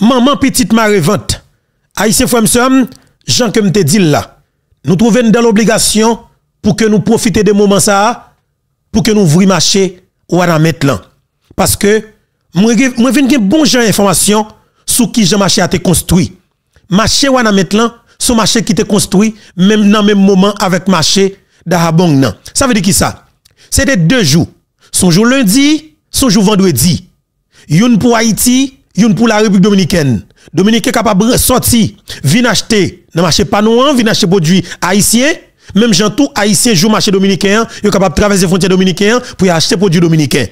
maman petite m'a vente, Aïsse Fremsom, Jean que m'te dit là, nous trouvons dans l'obligation pour que nous profitions des moments ça, pour que nous voulions marcher ou à la Parce que, moi, moi, donner bon genre information sur qui le marché a te construit. Marché ou à la ce marché qui te construit, même dans même moment avec marché d'arabong Ça veut dire qui ça? C'était deux jours. Son jour lundi, son jour vendredi. Youn pour Haïti, poule pour la République dominicaine. Dominicain capable de sortir, venir acheter, dans marché panouan, venir acheter produits haïtiens. Même gens tout haïtien joue marché dominicain, yon capable de traverser frontière dominicaine pour acheter produits dominicains.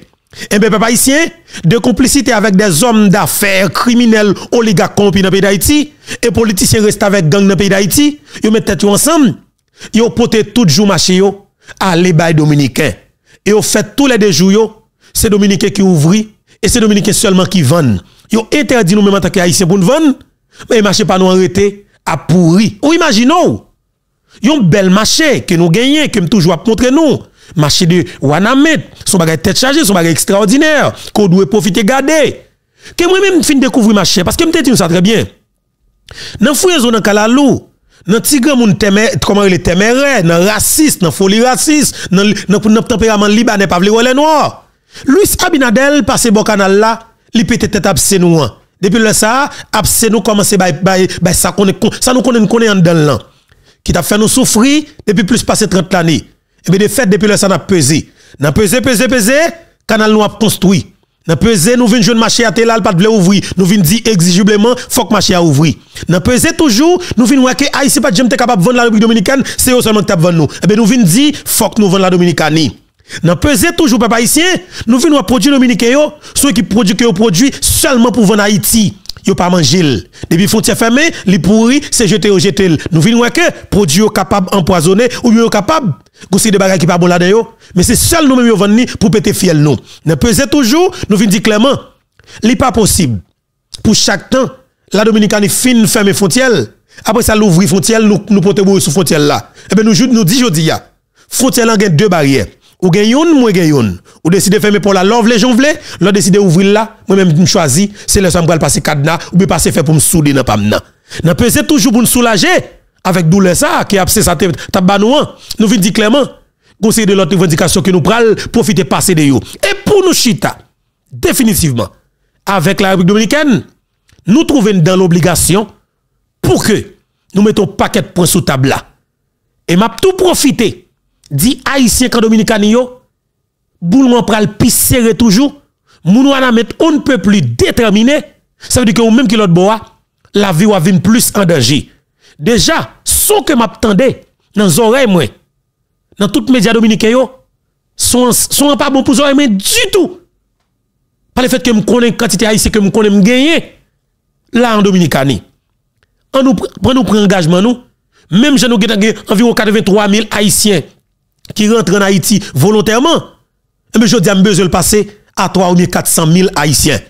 Et eh bien, papa haïtien, de complicité avec des hommes d'affaires, criminels, oligarques dans le pays d'Haïti, et politiciens restent avec gang dans le pays d'Haïti, ils mettent tête ensemble, ils pote tout jour marché yo, à l'ébaye dominicain. Et ils fait tous les deux jours, c'est dominicain qui ouvre, et c'est dominicain seulement qui vend. Ils ont interdit nous-mêmes en tant qu'Haïtiens pour nous vendre, mais ils marché pas nous arrêté à pourri. Ou imaginons, un bel marché que nous gagnons, que nous toujours montrer nous. Marché de Wanamet, son bagage tête chargée, son bagage extraordinaire, qu'on doit profiter, garder. Que moi-même fin découvrir marché, parce que me dit ça très bien. Dans la zone de Kalalou, dans tigre moun temer, comment il téméraire, dans raciste, dans folie raciste, dans le tempérament libanais pas roi noir. Luis Abinadel passe bon canal là, li peut-être absent nous. Depuis le ça, absent nous commencer by by ça connaît ça nous connaît connaît en l'an Qui t'a fait nous souffrir depuis plus passé 30 années. Et bien de fait depuis le ça n'a pesé. N'a pesé pesé pesé canal nous a construit. N'a pesé nous vinn jeune marché à là pas de ouvrir. Nous vinn dit exigiblement faut que marché a ouvrir. N'a pesé toujours nous vinn voir que Haïti pas t'es capable vendre la République dominicaine, c'est seulement t'a vendre e nous. Et bien nous vinn dit faut que nous vendre la Dominicaine. Nous pesons toujours, papa haïtien, nous venons produire produits dominicains, ceux qui produisent que produit seulement pour vendre Haïti. Ils pas manger. Depuis frontière fermées, les pourris, c'est jeter ou jeter. Nous venons que produits capables d'empoisonner ou de capables de des bagages qui pas bon là-dedans. Mais c'est seulement nous-mêmes qui venons pour péter fiel nous. Nous pesait toujours, nous venons dire clairement, n'est pas possible pour chaque temps, la Dominicaine fin ferme frontière. Après ça, l'ouvrir frontière, nous, nous portons sous frontière là. Eh bien, nous, nous disons, je frontière là, deux barrières ou gagne moi yon. ou décide fermer pour la love les gens veulent l'on décide ouvrir là moi même me choisi c'est le ça me passer cadenas ou bien passer faire pour me souder dans pamna Nan pesé toujours pour nous soulager avec douleur ça qui a sa tête. t'a banouan nous hein. vient clairement conseil de l'autre revendication que nous pral profiter passer de yo et pour nous chita définitivement avec la République dominicaine nous trouvons dans l'obligation pour que nous mettons paquet de points sous table là et m'a tout profiter dit haïtien quand yo boulement pral pis serré toujours moun wana met on ne peut plus déterminer ça veut dire que même qui l'autre bois la vie va venir plus en danger déjà ce que m'attendais dans les oreilles dans toutes les médias dominicains yo sont pas bon pour oreilles mais du tout par le fait que me connais quantité haïtien que me connais me gagner là en dominicanie on nous prend nous engagement nous même je nous gagne environ 83 000 haïtiens Ki rentre nan Haiti volontèrman eh Mbe jò diyan mbe jò l'passe A 3.400.000 Haitien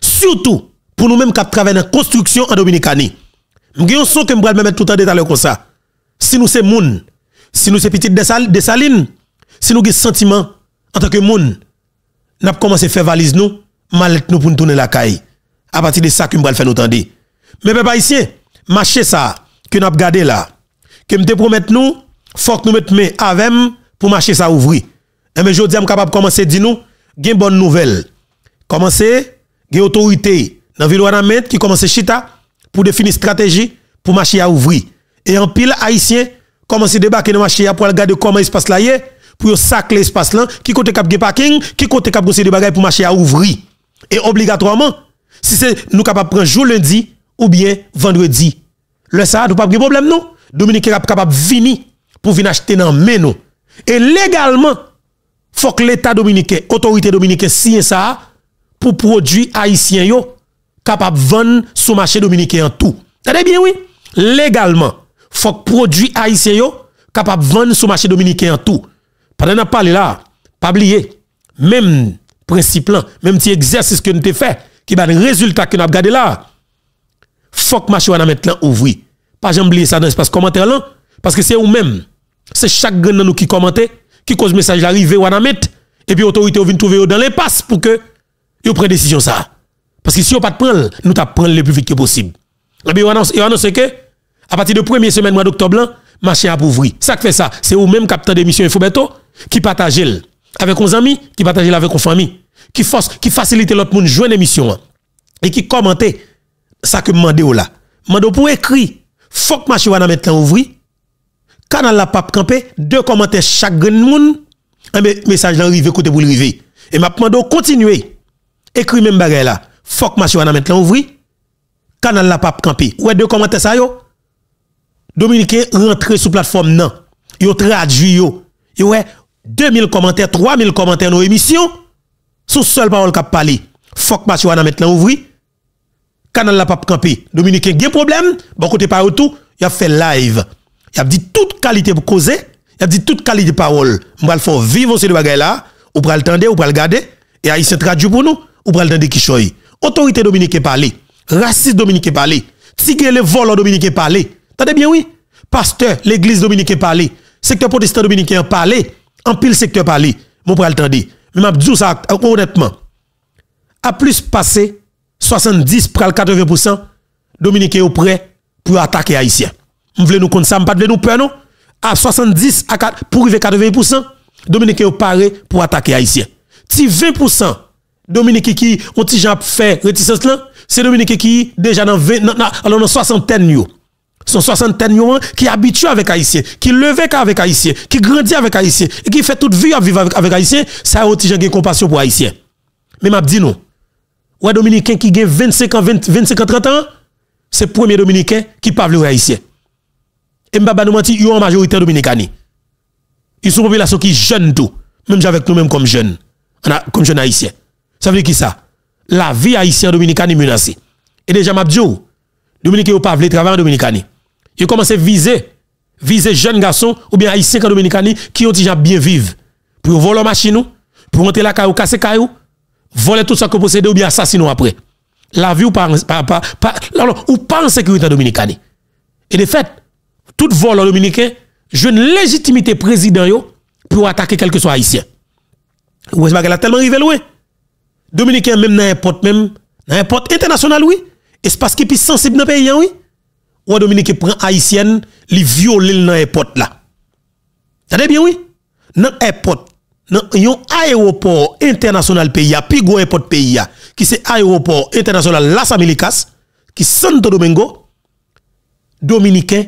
Soutou pou nou menm kap travè nan konstruksyon An Dominikani Mge yon sou ke mbrel menmè tout an detalè kon sa Si nou se moun Si nou se pitit desaline Si nou ge sentiman An tanke moun Nap komanse fe valiz nou Malet nou pou n'tounè la kay A pati de sa ke mbrel fè nou tan di Mbe pe pa ici Mache sa ke nap gade la Ke mte promet nou faut que nous mettions main avec pour marcher ça ouvrir. Et eh mais je dis, capable de commencer, dis nous, une bonne nouvelle. Commencer. une autorité dans la ville de qui commence chita pour définir stratégie pour marcher à ouvrir. Et en pile, haïtien commencer à débarquer dans marché pour regarder comment l'espace là est, pour sacler l'espace là, qui côté cap parking, qui côté cap de bagages pour marcher à ouvrir. Et obligatoirement, si c'est nous capable prendre jour lundi ou bien vendredi. Le ça, nous pas de problème non. Dominique est capable de venir pour venir acheter dans Meno. Et légalement, faut que l'État dominicain, autorité dominicaine signe ça pour produits haïtien yo capable vendre sur marché dominicain en tout. T'as bien oui? Légalement, faut que produits haïtiens yo capable vendre sur marché dominicain en tout. Pendant nous parlé là, pas oublier même principe là, même petit exercice que nous avons fait qui va le résultat que nous avons gardé là. Faut que marché on mettre là ouvri. Pas j'oublie ça dans l'espace commentaire là parce que c'est ou même c'est chaque grand nous qui commentait, qui cause message l'arrivée ou mettre et puis autorité vient trouver dans l'impasse pour que ils prennent décision ça. Parce que si on pas prendre, nous t'a le plus vite que possible. Et puis on annonce, que à partir de première semaine mois d'octobre, marché a ouvrir. Ça fait ça, c'est vous même capitaine d'émission Infobeto qui partagez avec vos amis, qui partagez avec vos familles, qui force, qui facilite l'autre monde jouer l'émission et qui commente ça que mandé là. Mando pour écrit, faut que marché à mettre ouvri canal la pape campé, deux commentaires chaque grand un eh ben, message d'arrivé écoutez pour arriver. Et m'a demandé continuer. Écris même bagay là. Fok ma chouana maintenant ouvri. Canal la pape campé. Ouais deux commentaires ça yo. dominique rentré sur plateforme non. Yo traduit yo. Yo ouais mille commentaires, 3000 commentaires nos émissions. Sous seule parole qu'a parlé. Fok ma chouana maintenant ouvri. Canal la pape campé. a un problème, bon côté pas tout, il a fait live il a dit toute qualité pour causer, il a dit toute qualité de parole. On va le faire vivre ces bagage là, on va le tendre, on va le garder et haïtien traduit pour nous, on va le tendre qui choy. Autorité dominicaine parler, raciste dominicaine parler, tigre le vol dominicain parler. Tendez bien oui. Pasteur, l'église dominicaine parler, secteur protestant dominicain parler, en pile secteur parler. Mon le tendre. Mais m'a dit ça honnêtement. A plus passé, 70 pour 80% dominicain au prêt pour attaquer haïtien. Vous voulez nous compter ça, pas de nous peur, non? À 70, à 4, pour arriver à 80%, Dominicains paré pour attaquer Haïtiens. Si 20%, Dominique qui ont déjà fait réticence là, c'est Dominique qui déjà dans 20 dans, alors dans soixantaine yo. Son hein, qui habitué avec haïtien, qui levé avec haïtien, qui grandit avec haïtien et qui fait toute vie à vivre avec, haïtien, ça ont une compassion pour haïtien. Mais m'a dit non. Ouais dominicain qui gagne 25 ans 25 ans 30 ans, c'est premier dominicain qui parle haïtien. Et Mbaba nous menti, ils en majorité dominicani. Ils sont population qui jeune tout. Même avec nous-mêmes comme jeunes. Comme jeunes haïtiens. Ça veut dire qui ça? La vie haïtienne dominicani est menacée. Et déjà, ma ou pas voulu travailler en dominicani. Ils commencent à viser, viser jeunes garçons ou bien haïtiens en dominicani qui ont déjà bien vivre. Pour voler la machine, pour monter la caillou, casser caillou, voler tout ça que possède ou bien assassiner après. La vie ou pas, pas, pas, ou en sécurité dominicani. Et de fait, tout vol dominicain, j'ai une légitimité président pour attaquer quel que soit haïtien. Ou est-ce a tellement rivé loin? Dominicain même dans n'importe même, dans n'importe international oui, parce qu'il est sensible dans le pays oui. Ou Dominicain prend haïtien, il viole dans n'importe là. Tendez bien oui? Dans n'importe dans un aéroport international pays, plus gros aéroport pays, qui c'est aéroport international Las Américas, qui Santo Domingo, Dominicain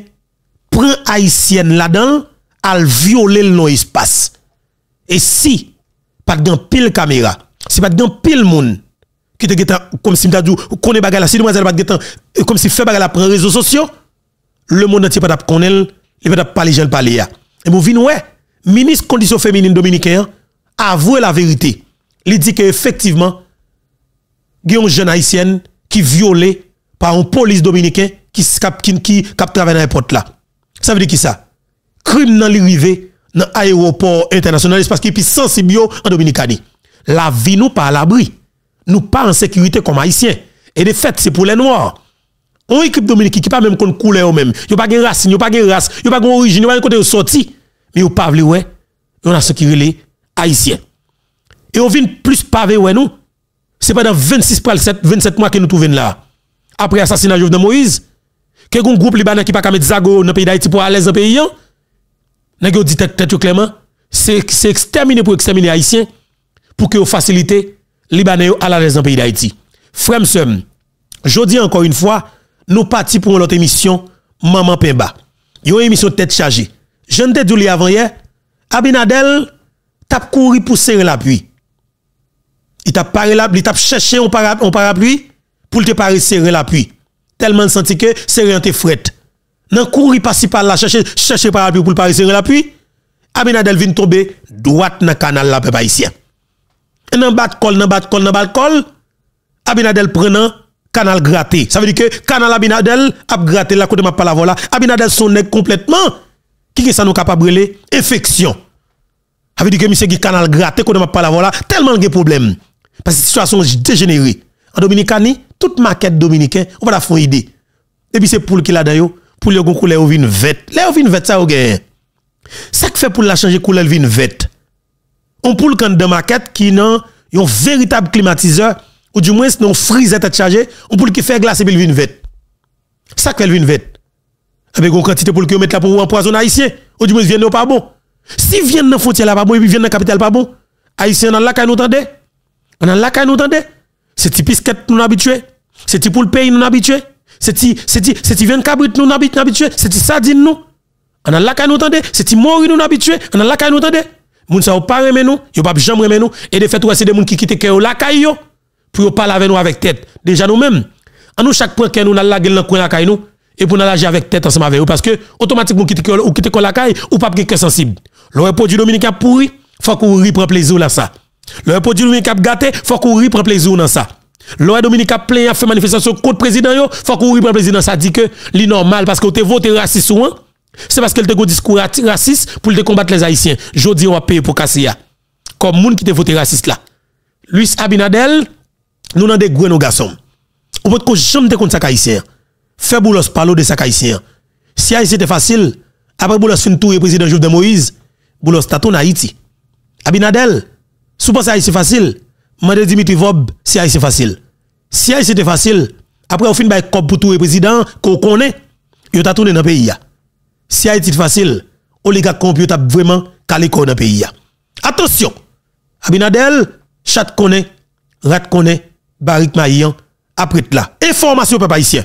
prend haïtienne là-dedans, elle viole le non espace. Et si, pas de pile caméra, si pas de pile monde, qui te comme si tu dit, connaît bagay la, si demoiselle pas de euh, comme si fait bagay la prend réseaux sociaux, le monde entier pas de connaît, il pas parler, j'en parler Et vous venez, ouais, ministre condition féminine dominicain, avoue la vérité. Il dit qu'effectivement, il y a une jeune haïtienne qui violée par une police dominicaine qui, qui, qui, qui travaille dans les portes là. Ça veut dire qui ça Crime dans l'arrivée dans l'aéroport international, parce qu'il est sensible en Dominicani. La vie nous pas à l'abri. Nous pas en sécurité comme haïtiens. Et de fait, c'est pour les noirs. On équipe Dominique, qui pas même qu'on couleur même. Yo pas de racine, y'a pas de race, y'a pas d'origine, y'a pas de côté sorti. Mais on pas vle On a ce qui Haïtiens. haïtien. Et on vient plus pavé ouais nous. C'est pendant 26 27 mois que nous trouvons là. Après l'assassinat de Jovenel Moïse, que un groupe libanais qui pas ka mettre zago dans pays d'Haïti pour aller dans pays yon n'a dit tête clairement c'est exterminer pour exterminer haïtien pour que faciliter libanais à l'aise dans pays d'Haïti frère je dis encore une fois nous partis pour l'autre émission maman pemba une émission tête chargée je ne dit avant hier Abinadel t'a couru pour serrer l'appui il t'a il t'a cherché un parapluie pour te parer serrer l'appui tellement senti que c'est de fret. Nan courir si par là chercher chercher par là pour le Parisien l'appui. Abinadel vient tomber droite dans canal là peuple haïtien. Nan bat col nan bat col dans bat col Abinadel prenant canal gratté. Ça veut dire que canal Abinadel a gratté la côté m'a palavola. Abinadel son complètement qui que ça nous capable de infection. Ça veut dire que monsieur qui canal gratté côté m'a palavola, tellement de problème parce que situation dégénérée. En Dominicanie toute maquette dominicaine, on va la faire idée. Et puis c'est pour qui là d'ailleurs, pour le couleur ou vin vête. Là ou vin vête ça ou gagne. Ça que fait pour la changer couleur vin vête. On poule quand dans maquette qui non, un véritable climatiseur ou du moins non frisette à charger. on poule qui fait glace et puis vin vête. Ça que fait vin vête. Eh Avec ben, une quantité pour le met là pour empoisonner haïtien ou du moins vient pas bon. Si viennent dans frontière là pas bon et puis viennent dans capitale pas bon, haïtien dans la caille nous tendez. On a la caille nous c'est typique pisquette nous habitué. C'est typique pour le pays nous habitué. C'est ti c'est ti c'est nous habitué. C'est ça sardine nous. On a la caille nous tendez, c'est ti mori nous habitué. On a la caille nous tendez. Moun sa ou pas remen nous, yo pas jamais nous et de fait ouais c'est des moun qui quittent que la caille yo pour parler avec nous avec tête. Déjà nous-mêmes, en nous chaque point que nous la le dans coin la caille nous et pour nous agir avec tête ensemble avec eux parce que automatiquement quitter ou la caille ou pas quelque sensible. Le du dominicain pourri, faut qu'on reprenne plaisir là ça. Le produit Dominique a gâté, faut courir prendre plaisir dans ça. Loi Dominique a plein à faire manifestation contre président yo, faut courir prendre plaisir dans ça dit que li normal parce que a voté raciste ou C'est parce qu'elle te go discours raciste pour te combattre les haïtiens. Jodi on va payer pour casser Comme moun qui te voté raciste là. Luis Abinadel, nous n'en des gros nos garçons. On peut jamais te contre ça haïtien. Fait boulos parler de ça haïtien. Si haïtien était facile, après boulos fin tout président de Moïse, boulos en Haïti. Abinadel sous pas ça, c'est facile. Mande Dimitri Vob, si c'est facile. Si c'était facile, après, on finit par cop pour tout le président, qu'on connaît, il t'a tourné dans le pays. Si c'était facile, on les gars computer vraiment calé dans le pays. Attention! Abinadel, chat connaît, rat connaît, barik maïan, après là. Information, papa haïtien.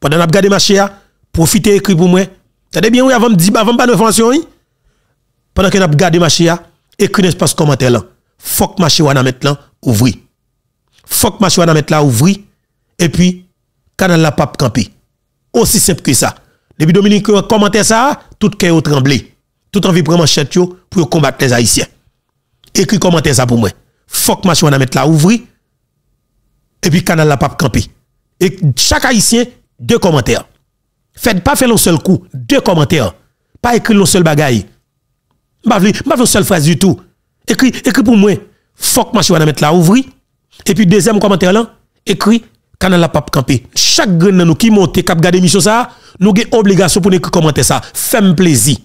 Pendant que regardé ma chère, profitez écrit pour moi. T'as bien, oui, avant de dire, avant pas d'information, oui? Pendant que nous regardé ma chère, écrit dans l'espace commentaire là. Fok ma che wana met lan, ouvri. Fok ma che wana met lan, ouvri. E pi, kanal la pap kampi. Osisi sep ki sa. Debi Dominique, ki wè komante sa, tout ke yo tremble. Tout an vibreman chet yo, pou yo kombate les Haitien. E ki komante sa pou mwen. Fok ma che wana met lan, ouvri. E pi, kanal la pap kampi. E chak Haitien, de komante an. Fèd pa fè loun sel kou, de komante an. Pa ekri loun sel bagay. Mba fè loun sel fras du tout. Écris pour moi, fuck machine va mettre là, ouvri. Et puis deuxième commentaire là, Écris. canal la pape campé. Chaque grain nous qui monte, cap garder mission ça, nous avons obligation pour nous commenter ça. fais plaisir.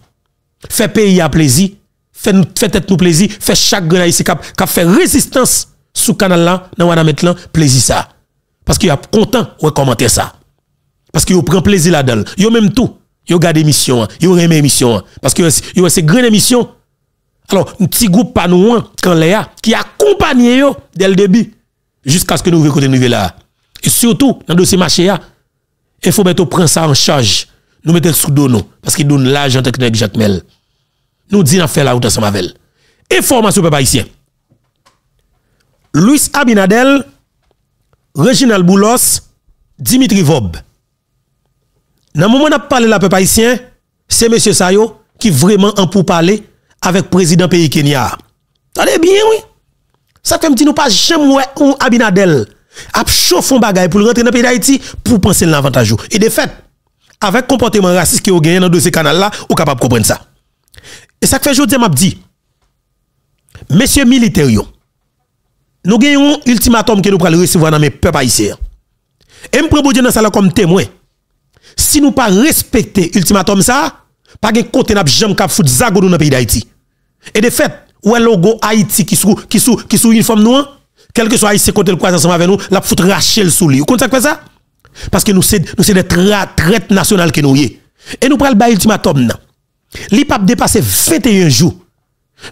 Fais pays à plaisir. Fais tête nous plaisir. Fais chaque grain ici cap, cap fait résistance sous canal là, dans va mettre là, plaisir ça. Parce qu'il y a content de commenter ça. Parce qu'il prend plaisir là-dedans. Il même tout. Il garde émission, il remet émission. Parce que il c'est grande émission alors, un petit groupe panouan, Léa, qui accompagné yo dès le début, jusqu'à ce que nous arrivions là. Et surtout, dans le dossier marché, il faut mettre prendre ça en charge. Nous mettons sous don, parce qu'il donne l'argent avec Jacques Mel. Nous disons faire la route à avec elle. Information, peuple haïtien. Luis Abinadel, Reginald Boulos, Dimitri Vob. Dans le moment où on a parlé la peuple haïtien, c'est M. Sayo qui vraiment en pour parler avec le président pays Kenya. Allez bien, oui. Ça fait me dit nous pas jamais un Abinadel a chauffé un bagage pour rentrer dans le pays d'Haïti pour penser l'avantage. Et de fait, avec le comportement raciste qui a gagné dans ce canal là, vous capable de comprendre ça. Et ça fait que m'a dis messieurs militaires nous gagnons un ultimatum que nous allons recevoir dans mes peuples haïtiens. Et me prends dans ça comme témoin. Si nous pas respecter ultimatum ça, pas de côté nap jamais cap dans le pays d'Haïti. Et de fait, ou est logo Haïti qui sous qui sous qui sous uniforme nous, quel que soit Haïti côté le croisant ensemble avec nous, la foutre Rachel sous lui. Vous comprenez ça Parce que nous c'est nous c'est des traites nationales que nous y Et nous prenons le ultimatum nan. L'IPAP dépasse 21 jours.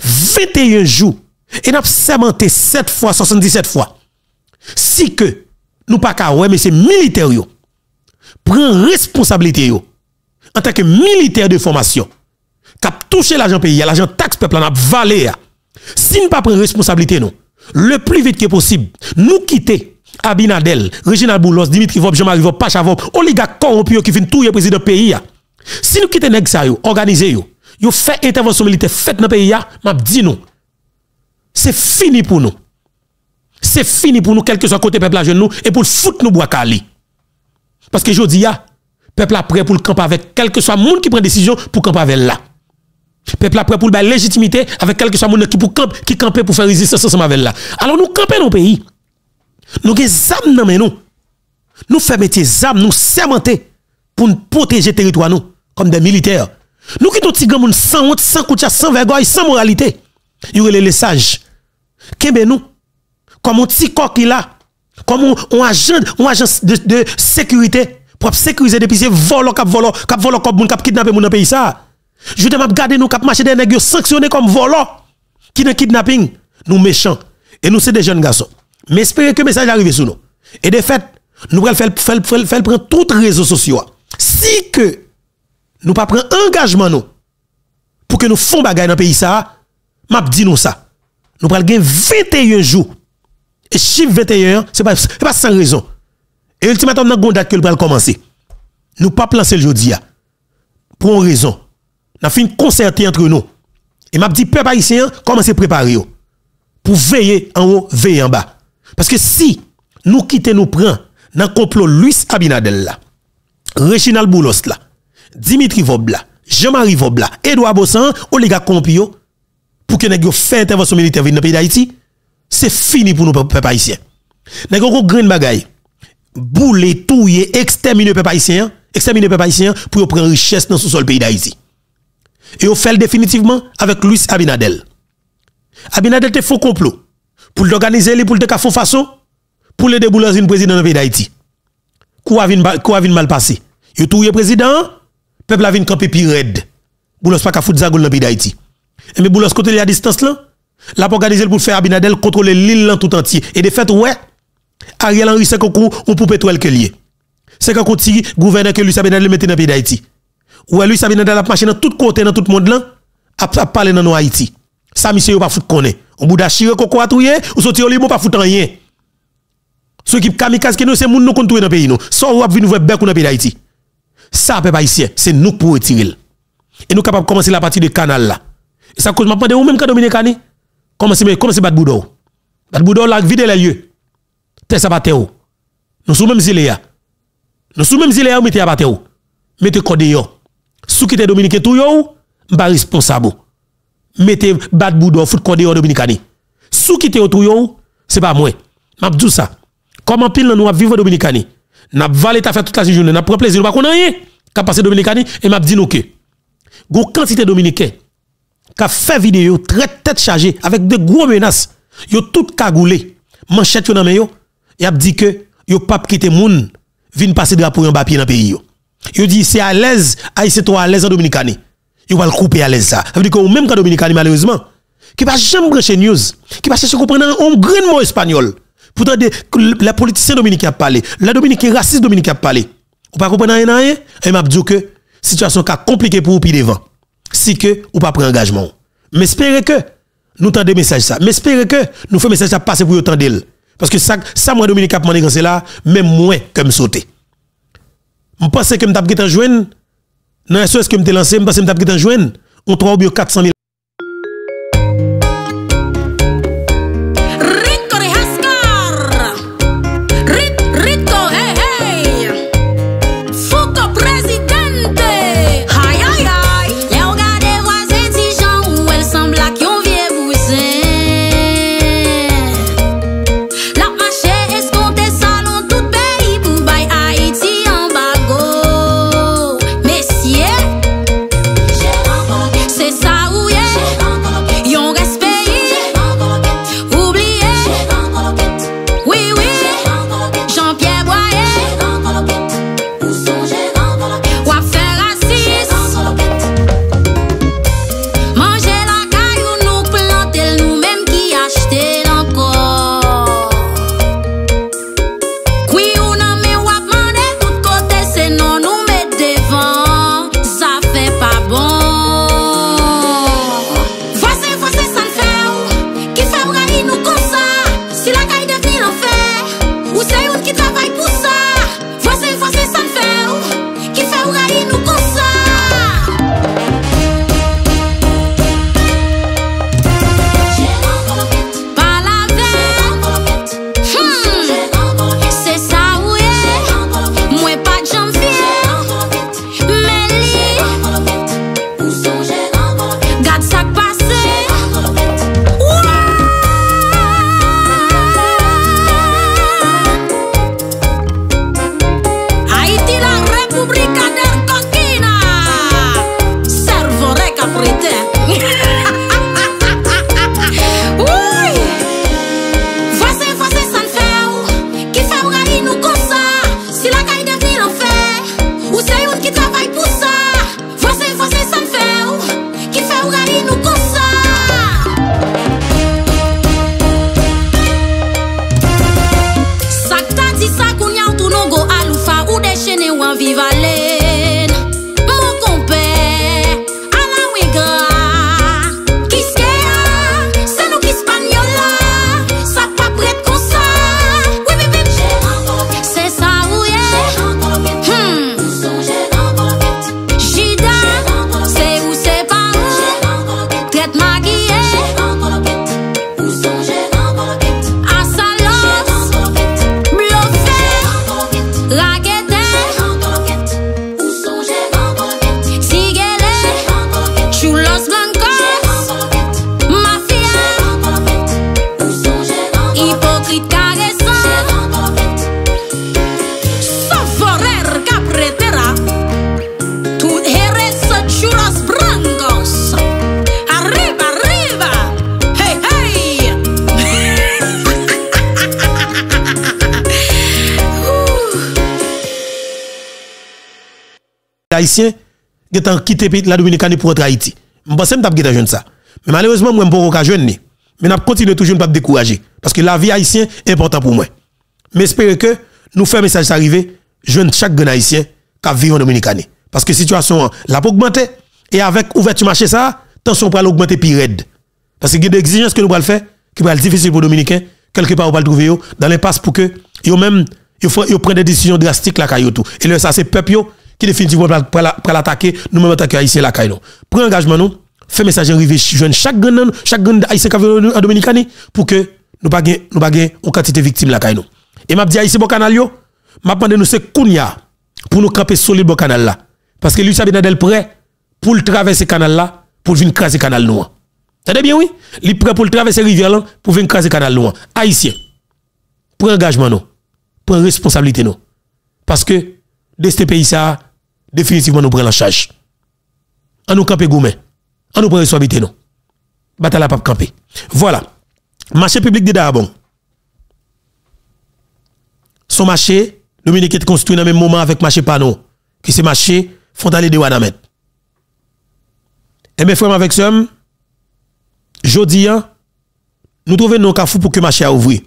21 jours. Et nous avons sémenté 7 fois, 77 fois. Si que nous pas qu'à ouais, mais c'est militaire, prend responsabilité yo, en tant que militaire de formation cap toucher l'argent pays, l'argent taxe peuple en a valé. Si nous pas prendre responsabilité le plus vite que possible, nous quitter Abinadel, Reginald Boulos, Dimitri Vop, Jean-Marie Vop, Pacha Vop, oligarque qui vient tout le président pays. Si nous quittons nèg organisé fait intervention militaire fait dans pays m'a dit nous. C'est fini pour nous. C'est fini pour nous quel que soit côté peuple à nous et pour foutre nous bois cali. Parce que je dis ya, peuple prêt pour le camp avec quel que soit monde qui prend décision pour camp avec là peuple après pour la légitimité avec quelque soit monde qui pour camp qui camper pour faire résistance ensemble avec là alors nous campons dans pays nous avons zam dans nous nous faisons métier âmes nous sermenter pour nous protéger territoire nous comme des militaires nous qui petit grand monde sans honte sans couture sans vergogne sans moralité il les sages qu'est-ce nous comme un petit coq qui là comme un agent un agent de, de sécurité pour sécuriser depuis c'est volant cap volant cap volant cap moun cap kidnapper moun dans pays ça je t'ai garder nous cap marcher des nègres sanctionnés comme volants qui dans kidnapping, nous méchants et nous c'est des jeunes garçons. Mais espérez que le message arrive sur nous. Et de fait, nous devons faire faire prendre toutes les réseaux sociaux. Si que nous pas prendre engagement nous pour que nous font bagarre dans le pays ça, m'a dit nous ça. Nous prenons gagner 21 jours. Et chiffre 21, c'est pas pas sans raison. Et nous une date que nous allons commencer. Nous pas plancer le jour Pour une raison n'a fin concerté entre nous. Et m'a dit peuple haïtien, comment se préparer pour veiller en haut, veiller en bas. Parce que si nous quittons nous prenons dans le complot Luis Abinadel Réginal Reginald Boulos Dimitri Vobla, Jean-Marie Vobla, Edouard Bossan, oligarque compio pour que nous une intervention militaire dans le pays d'Haïti, c'est fini pour nous peuple haïtien. Nous avons grande bagaille. Bouler, touiller, exterminer peuple haïtien, exterminer peuple haïtien pour prendre richesse dans ce sol pays d'Haïti. Et on fait définitivement avec Luis Abinadel. Abinadel était faux complot pour l'organiser, pour le faire façon, pour le débouler une président dans le pays d'Haïti. Quoi vient mal passé? tout toujours président, peuple a vin camper pi red. Boulos pas ka fout foutre dans pays d'Haïti. Et eh mais Boulos côté à distance là, la organisé pour faire Abinadel contrôler l'île tout entier. Et de fait ouais, Ariel Henry c'est qu'on peut toile que lié. C'est qu'on continue gouverneur que Luis Abinadel mettait dans le pays d'Haïti. Ou lui, ça vient dans la machine dans tout côté, dans tout le monde là, à, parler dans nos Haïti. Ça, monsieur, pas foutre connaît. On bouda chire koko atouye, ou sorti au limon pas foutre rien. Ceux qui kamikaze que nous, c'est moun nous contre dans pays nous. Soit ou ap vin ouvrir bec ou dans pays d'Haïti. Ça, peuple haïtien, c'est nous pour retirer. Et nous capables de commencer la partie de canal là. ça cause m'a demandé ou même quand Dominicani, comment c'est comment c'est Bad boudou. Bad boudou la vide les lieux. T'es ça bateu. Nous sommes même zilea. Nous sommes même zilea ou mettez à bateu. Mettez code yo sous quitter Dominique tout yon, m'a responsable. Mettez bat boudou foot yon Dominicani. Sous yon tout yon, c'est pas moi. M'a dit ça. Comment pile nous vivre Dominicani. N'a valé ta fait toute la journée, n'a pris plaisir pas qu'on rien. Ka passé Dominicani et m'a dit nous que gon quantité dominicain ka fait vidéo très tête chargée avec de gros menaces. Yo tout cagoulé, manchette yon nan men yon, et a dit que yo pas le moun vin passer la en bas pied dans pays yo. Il dit c'est à l'aise, ah, il toi à l'aise en Dominicani. Ils va le couper à l'aise ça. Ça veut dire que même quand Dominicani malheureusement, qui va jamais brancher news, qui va chercher comprendre un grand mot espagnol. Pourtant les politiciens dominicains parlent, les raciste racistes a parlent. Ou pas comprendre rien et m'a dit que situation est compliquée pour puis devant. Si que ou pas prendre engagement. Mais espérez que nous tendez message ça. Mais espérez que nous faisons message ça passer pour autant tendre. Parce que ça, ça moi Dominique a demandé c'est là, même moins comme sauter je pense que je suis en train de jouer. Non, est-ce que je suis lancé, je pense que je suis en train de jouer. On trouve 400 000 haïtien qui quitté la Dominicaine pour être Haïti. Je pense que je jeune ça. Mais malheureusement, je ne peux pas jeune. Mais je continue toujours pas décourager. Parce que la vie haïtienne est importante pour moi. Mais j'espère que nous faisons message arriver, jeune chaque grand haïtien qui vit en Dominicaine. Parce que la situation l'a augmenté. Et avec ouverture marché, ça, tension pour augmenter plus raide. Parce que y exigences que nous allons faire, qui vont être difficiles pour les Dominicains, quelque part, on va le trouver dans l'impasse pour que, yo même, ils prennent des décisions drastiques là, tout. Et là, ça, c'est peuple, qui définitivement pour l'attaquer, nous même attaquer Haïtien la caille. Prends engagement nous, fais message rivé, jeune chaque gun chaque gun Haïtien en Dominicani pour que nous pas nous pas une quantité de victimes la caille Et m'a dit Haïtien bon canal yo, m'a demandé nous c'est Kounia pour nous camper solide bon canal là parce que lui ça Benadel prêt pour le traverser canal là pour venir craser canal noir. Hein. Tade bien oui, est prêt pour le traverser rivière là pour venir craser canal loin. Hein. Haïtien. Prends engagement nous. Prends responsabilité nous. Parce que de ce pays ça définitivement nous prenons la charge. En nous camper gourmet. en nous prenons responsabilité Nous Bataille la camper. Voilà. Marché public de Dabon. Son marché, nous est construit dans le même moment avec marché Pano. qui c'est marché aller de Wanamet. Et mes frères avec je dis, hein, nous trouvons nos cafou pour que marché a ouvri.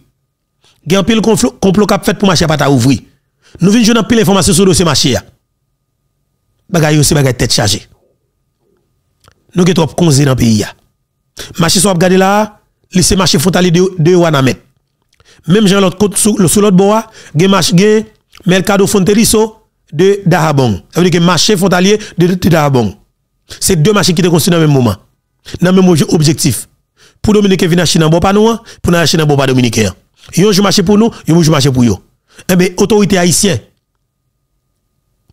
Il y a un pile complot qui fait pour marché pas ouvrir. Nous venons jouer pile d'informations sur le dossier marché. Hein bagay aussi se bagay tête chargée. Nous avons trop conseillé dans le pays. Marché soit regarder là, lycée marché frontalier de, de Wanamet. Même Jean l'autre côté sous l'autre bois, gen marché gen Mercado Fonteriso de Dahabon. Ça veut dire que marché frontalier de, de Dahabon. C'est deux marchés qui étaient construits dans même moment. Dans le même objectif. Pour Dominicain venir Chine dans bon pas nous, pour nous Chine en bon pas Dominicain. Yon joue marché pour nous, yon joue marché pour yo. Eh ben autorité haïtienne,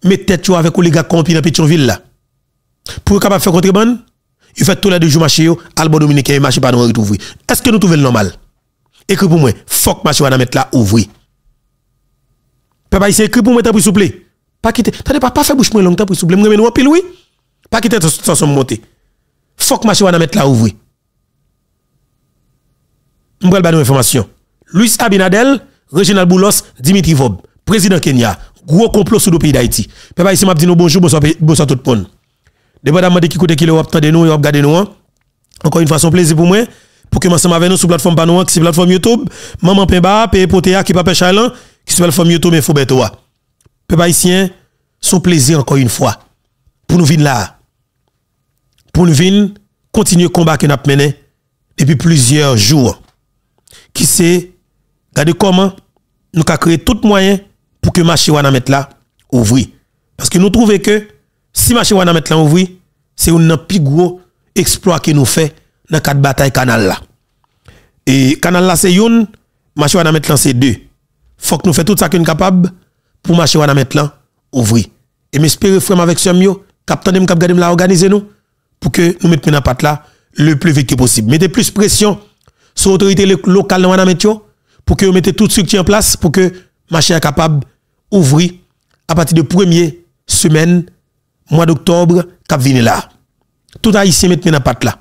mettez tête avec les gars compi dans Pétionville là. Pour capable faire contrebande, il fait tous les deux jours marché Albon dominicain marché pas nous ouvrir. Est-ce que nous trouvons le normal Écris pour moi, fuck marché va mettre là ouvrir. Papa, il s'est écrit pour moi, t'as pris souple. Pas quitter. T'as pas, pas fait bouche moi longtemps pour souple. M'remen ou pile oui. Pas quitter sans son monter. Fuck marché va mettre là ouvrir. vous ba une information. Luis Abinadel, Reginald Boulos, Dimitri Vob, président Kenya, gros complot sous le pays d'Haïti. Peuple ici m'a dit bonjour, bonsoir, tout le monde. Dépendamment de qui côté qui le wap de nous, regarder nous. Hein. Encore une fois, c'est un plaisir pour moi. Pour que m'ensemble avec nous sur plateforme Panouan, hein, qui la plateforme YouTube, Maman Pemba, Péé, Potea, qui Papa Chalan, qui sur plateforme YouTube, mais faut Peu Papa ici, son plaisir encore une fois. Pour nous venir là. Pour nous venir continuer le combat que nous avons mené depuis plusieurs jours. Qui sait, regardez comment nous avons créé tout moyen que marché wana ouvri. Parce que nous trouvons que si marché wana ouvri, c'est un plus gros exploit que nous fait dans la bataille canal là. Et canal là c'est une marché wana c'est deux. Faut que nous fait tout ça que nous capable pour marché wana mette là ouvri. Et m'espérer frère avec ce mio, capitaine me garder m'la organiser nous pour que nous mettions la patte là le plus vite possible. Mettez plus pression sur l'autorité locale dans wana nous pour que vous mettez toute structure en place pour que marché capable Ouvrir à partir de première semaine, mois d'octobre, cap venir là. Tout haïtien mettre la patte là.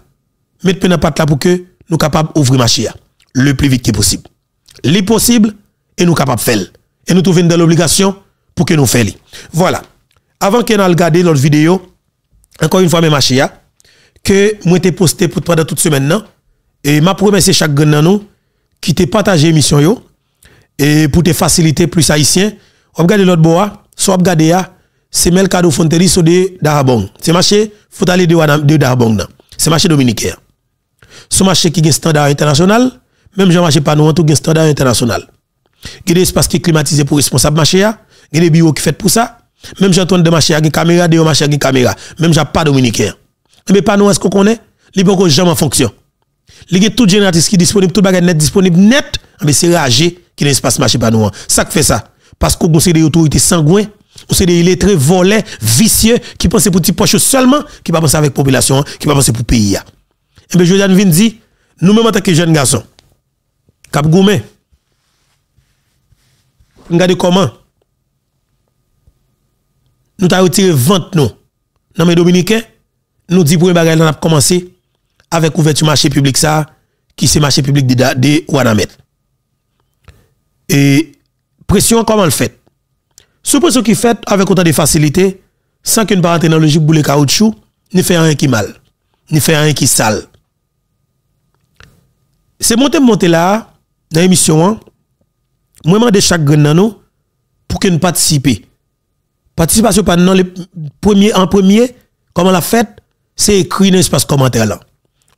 Mettre dans patte là pour que nous capables ouvrir marché le plus vite que possible. Les possible et nous capables faire. Et nous trouvons dans l'obligation pour que nous fassions. Voilà. Avant que nous regardions notre vidéo, encore une fois, mes marchés, que moi t'ai posté pour pendant toute semaine, non? Et ma promesse chaque gagnant nous, qui t'ai partagé l'émission, et pour te faciliter plus haïtien, on regarde l'autre bois, soit regarder ya, c'est cadeau Fontelli sur de Darabong. C'est marché faut aller de de Darabong C'est marché dominicain. Ce marché qui est standard international, même Jean marché pas nous tout un standard international. Il y a des espaces qui climatisé pour responsable marché ya, il y a des bureaux qui fait pour ça. Même j'entends de marché avec caméra, de marché avec caméra, même j'ai pas dominicain. Mais pas nous est-ce qu'on connaît, les beaucoup jamais en fonction. Il y a tout génératrice qui disponible, tout bagage net disponible net, mais c'est rager qui l'espace marché pas nous. Ça fait ça parce que c'est des autorités sanguines, c'est des illettrés volées, vicieux, qui pensent pour petit poche seulement, qui pas penser avec population, qui pas penser pour pays. Et eh bien, Jordan Vin dire, nous même en tant que jeunes garçons, cap Goumé. regardez comment, nous avons retiré 20 nous, dans les Dominicains, nous dit pour un bagarre on a commencé avec ouverture marché public ça, qui c'est marché public de, de Wanamet. Et comment le fait Sous pression qui fait avec autant de facilité, sans qu'une parenté dans logique boule caoutchouc, ne fait rien qui mal, ne fait rien qui sale. C'est monter monter là, dans l'émission, moi de chaque grain nous pour que nous Participation pendant le premier en premier, comment la fait c'est écrit dans l'espace commentaire là.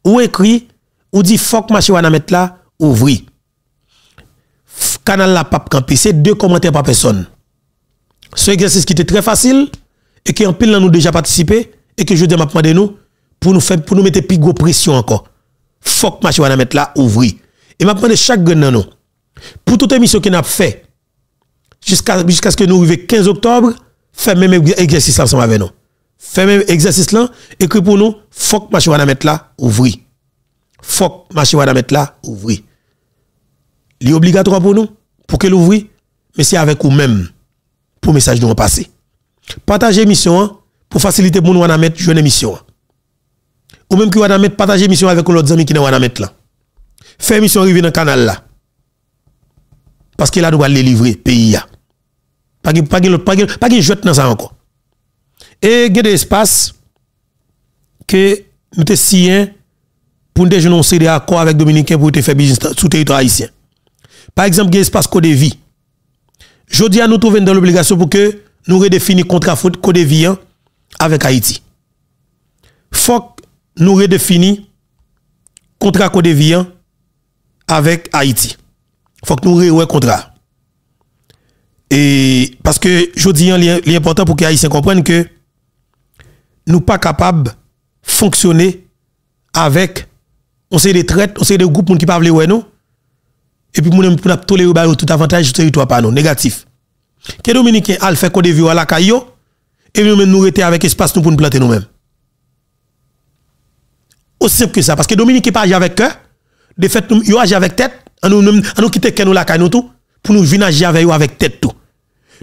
Ou écrit, ou dit fuck machin à mettre là, ouvrir canal la pape campé, c'est deux commentaires par personne. Ce exercice qui était très facile et qui en pile nous déjà participé et que je demande à nous pour nous faire pour nous mettre plus de pression encore. Faut que marche mettre là ouvri. Et m'a de chaque gagne nous pour toute émission qu'on a fait jusqu'à jusqu'à ce que nous arrivions 15 octobre, fait même exercice ensemble avec nous. Faire même exercice là et que pour nous faut que marche mettre là ouvri. Faut que marche mettre là ouvri est obligatoire pour nous, pour que ouvre, mais c'est avec vous-même pour le message nous passer. Partagez l'émission hein, pour faciliter pour nous à mettre jeune émission. Hein. Ou même que vous mettre partager mission avec l'autre ami qui nous à mettre là. Faire l'émission arriver dans le canal là. Parce que là nous allons livrer pays Pas de pas jette dans ça encore. Et il y que nous te pour nous déjeuner un accord avec Dominicain pour te faire business sur le territoire haïtien. Par exemple, gen espas kodevi. Jodia nou touvene dan l'obligasyon pou ke nou redefini kontra foute kodeviyan avèk Haiti. Fok nou redefini kontra kodeviyan avèk Haiti. Fok nou rewè kontra. E, paske jodia li important pou ke Haitien komprenne ke nou pa kapab fonksyone avèk onseye de tret, onseye de goup moun ki pa avle wè nou. et puis nous pour tolérer tout avantage territoire pas non négatif que Dominique a fait de vieux à la caillou et nous même nous rester avec espace nous pour nous planter nous-mêmes aussi simple que ça parce que Dominique dominicain pas avec cœur de fait nous yo agir avec tête en nous nous quitter que nous la caillou tout pour nous venir agir avec avec tête tout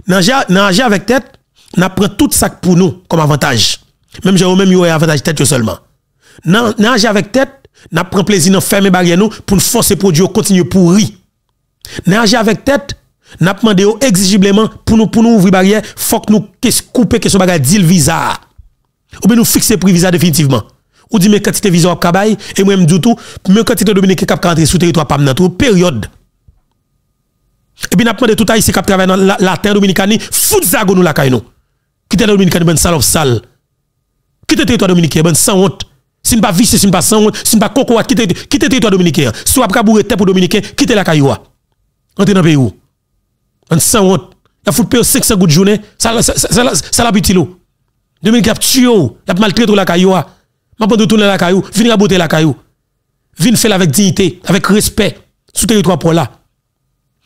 dans agir avec tête n'a prend tout ça pour nous comme avantage même j'ai même yo avantage tête seulement dans avec tête n'a prend plaisir dans fermer les nous pour nous forcer pour continuer pourri Nager avec tête, n'a demandé exigiblement pour nous pour nous ouvrir barrière, faut que nous couper que ce bagage dit le visa. Ou bien nous fixer prix visa définitivement. Ou dit mais quantité visa au cabaye et moi même du tout, mais quantité dominicain qui rentrer sur territoire pas dans période. Et bien n'a demandé tout haïtien qui travaille dans la, la terre dominicaine, fout zago nous la caillou. quittez Quitte la dominicaine ben sale of sale. Quitte le territoire dominicain ben sans honte. Si ne pas vicieux, si ne pas sans honte, si ne pas coco, quitte le territoire dominicain. Si vous bourré tête pour dominicain, quitte la caillou. Quand dans le pays où En sans honte. Il a foutu 500 gouttes de journée. Ça ça l'habite l'eau. 2004, tué, il a maltraité la caillou. Je vais retourner la caillou. Venez raboter la caillou. Venez faire avec dignité, avec respect. Sous territoire pour là.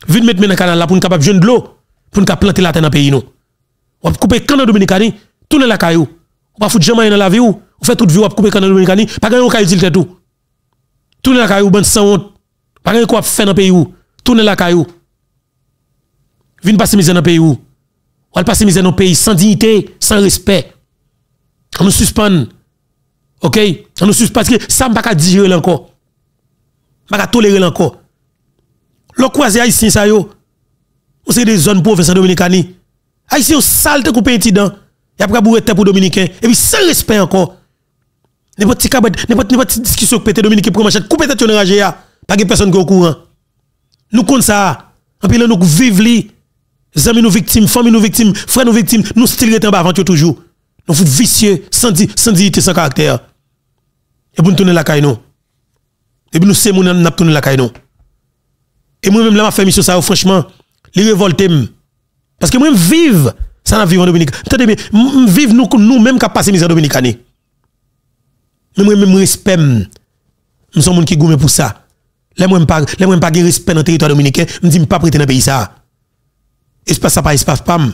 Venez mettre dans le canal là pour capable de de l'eau. Pour nous planter la terre dans le pays. On va couper le dominicain. Tourner la caillou. On va foutre jamais dans la vie. On fait toute vie. On va couper le dominicain. Pas gagner au caillou, tout. Tourner la caillou, bonne sans honte. Pas gagner quoi faire dans le pays où tourner la caillou. Vin passer misère dans pays où? Ou passer misère dans pays sans dignité, sans respect. On nous suspend. OK? On nous suspend parce que ça m'a pas digérer encore. M'a pas tolérer encore. Le croisé ici ça yo. Vous c'est des zones pauvres en Dominicani. Haïtien salte coupé un petit dent. Y a pas bourré pour dominicain et puis sans respect encore. N'importe qui cabet, n'importe n'importe discussion ah. que pété dominicain pour machette couper tête enragé ya. Pas personne qui au courant. Nous comptons ça. En pile, nous vivons Les Amis nous victimes, femmes, nous victimes, frères nous victimes, nous stylons en bas avant toujours. Nous sommes vicieux, sans dignité, sans caractère. Et pour nous tourner la caille Et puis nous sommes nous n'a la caille Et moi-même là m'a fait mission ça franchement, les révolté. parce que moi vive ça n'a vivre en Dominique. Nous bien, vive nous nous même qu'a passer misère dominicaine. Moi même respect. Nous sommes gens qui goûtent pour ça. Les moi pas les moi pas respect dans territoire dominicain, me dit pas prêter dans pays ça. Espace ça pas espace pam.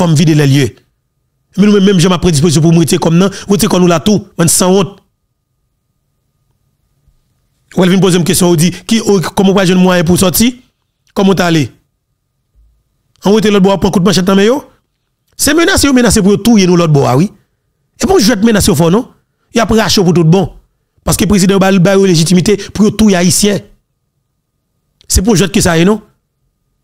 me vider les lieux. Mais nous même m'a prédisposition pour mourir comme non, ou comme nous là tout, on sans honte. Ou elle vient poser une question, on dit qui comment pas jeune moyen pour sortir Comment t'as allé On était l'autre bois pour coup de machette dans yo. C'est menacer, menacer pour tout nous l'autre bois, oui. Et pour je vais menace au fond non Il y a prêt pour tout bon. Parce que le président a la légitimité pour tout haïtien. C'est pour jeter que ça est, eh, non?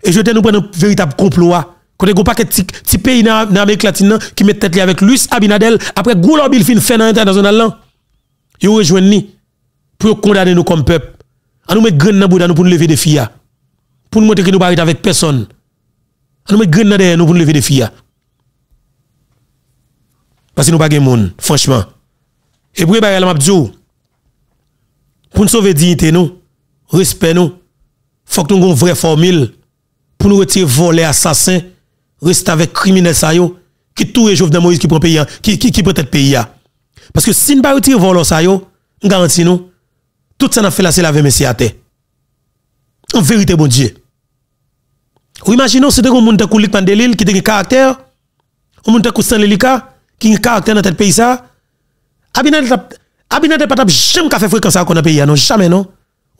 Et jeter nous prenons un véritable complot. Ah. Quand on pas que un pays dans l'Amérique latine hein, qui met tête avec Luis Abinadel, après gros lobby fin fait dans l'international, ils hein. rejoignent pour condamner nous comme peuple. À nous mettre grain dans nous pour nous lever des filles. Ah. Pour nous montrer que nous ne pas avec personne. à nous mettre grain dans nous pour nous lever des filles. Ah. Parce que nous ne pas de monde, franchement. Et pour les de dit, oh, pour nous sauver dignité nous, respect nous, faut que nous avons une vraie formule pour nous retirer voler assassins, rester avec criminels ça yo, qui tout de Moïse qui prend pays qui qui, qui peut-être pays Parce que si nous pas retirer voler ça yo, garantit nous tout ça n'a fait la c'est la messie à terre. En vérité bon Dieu. Ou imaginons c'était un monde de l'île, qui a un caractère, un monde de Koussan qui a un caractère dans tête pays ça. Abinader pas jamais qu'a fait fréquence à qu'on a payé non jamais non.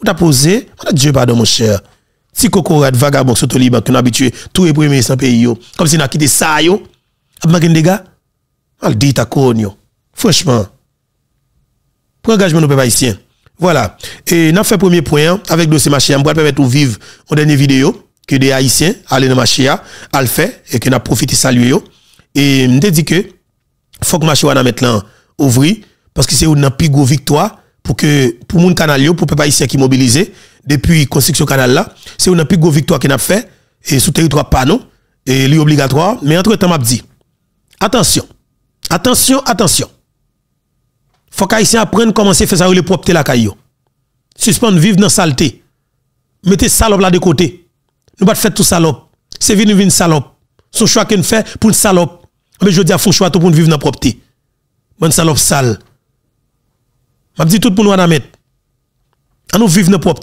Ou t'a posé, oh, Dieu pardon mon cher. Si cocorade vagabond sur liban qu'on habitué tout est premier sans pays Comme si n'a quitté ça yo. Abmagen des gars. Al dit ta conyo. Franchement. Pour engagement nos pas haïtien. Voilà. Et n'a fait premier point hein, avec dossier machin, on va permettre de vivre en dernière vidéo que des haïtiens aller dans à le fait et que n'a profité saluer yo. Et me dit que faut que machia n'a soit maintenant ouvri parce que c'est une plus grosse victoire pour que pour mon canal pour peuple haïtien qui mobilisé depuis construction canal là c'est une plus grosse victoire qu'on a fait et sous territoire panneau, et lui obligatoire mais entre temps m'a dit attention attention attention faut qu'haïtien apprenne comment c'est faire ça le propre la caillou suspendre vivre dans saleté mettez salope là de côté nous pas faire tout salope c'est venir une salope son choix qu'on fait pour une salope mais je dis à fond choix tout pour vivre dans propreté bonne salope sale je dit tout le monde à mettre. À nous vivre dans pour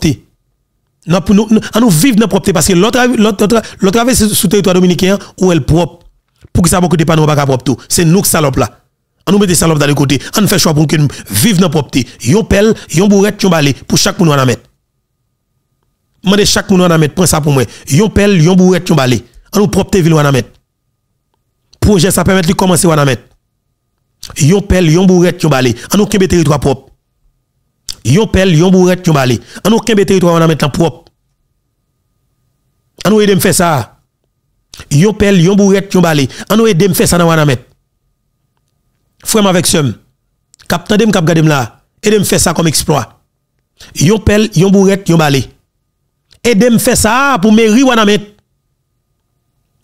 nous, À nous vivre dans propreté. Parce que l'autre l'autre sur sous territoire dominicain, où elle propre. Pour que ça ne pas nous pas propre tout C'est nous qui salopes là. On nous met des salopes dans les côtés. On fait choix pour que nous vivions dans propreté. Yon pelle, yon bourrette, yon balai. Pour chaque monde à mettre. Mande chaque monde à mettre. Prends ça pour moi. Yon pelle, yon bourrette, yon balai. On nous propreté ville à mettre. Projet ça permet de commencer à mettre. Yon pelle, yon bourrette, yon balai. On nous territoire propre yon pelle, yon bourrette, yon balai. On aucun territoire on a maintenant propre. Anou nous fait faire ça. Yon pelle, yon bourrette, yon fait nous faire ça dans on Frem avec sem. Cap tandem gadem là. Aidez me ça comme exploit. Yon pelle, yon bourrette, yon balai. ça pour mairie wana met.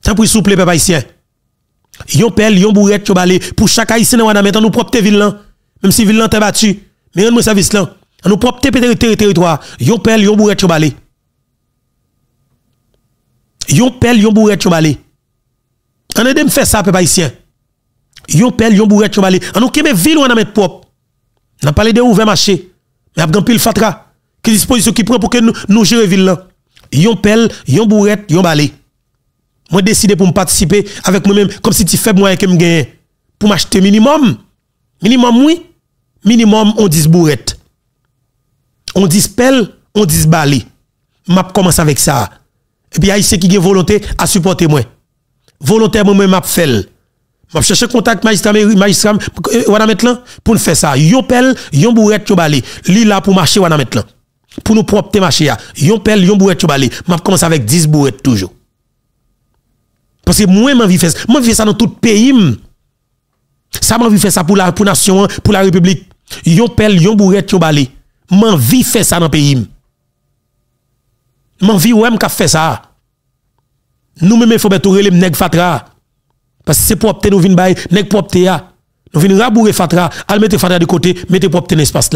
Tant pour souple peuple haïtien. Yon pelle, yon bourrette, yon pour chaque haïtien wana met. an nous propre tes là. Même si ville te battu, mais rend-moi service là. Nous propre territoire, yon pelle, yon bourret yon balé. Yon pelle, yon bourret yon balé. On a fait ça, peuple haïtien. Yon pelle, yon bourret yon balé. On nous kembe ville ou on a mettre propre. On a parlé de ouvert marché. Mais on a pile fatra. Qui disposition qui prend pour que nous, nous gérions ville là. Yon pelle, yon bourret, yon balé. Moi décide pour me participer avec moi-même comme si tu fais moi que me gagne. pour m'acheter minimum. Minimum oui. Minimum on dit « bourrettes. On dispelle, on disballe. M'a commence avec ça. Et puis ceux qui a volonté à supporter moi. Volontairement moi m'a fait. M'a cherché contact magistrat magistrat euh, wana mettre pour faire ça. Yon pel, yon bourrette yon balé. Li là pour marcher wana mettre Pour nous propter, marcher ya. Yon pel, yon bourrette yon balé. M'a commence avec 10 bourrettes toujours. Parce que moi m'envie faire ça. ça dans tout pays. Ça m'envie faire ça pour la pour nation, pour la république. Yon pel, yon bourrette balé. Man vi fè sa nan pe yim. Man vi wèm ka fè sa. Nou mè mè fò bè toure lè mnèk fà tra. Pase se pòp te nou vin bay, mnèk pòp te ya. Nou vin rabou re fà tra. Al mè te fà tra di kote, mè te pòp te nè spas la.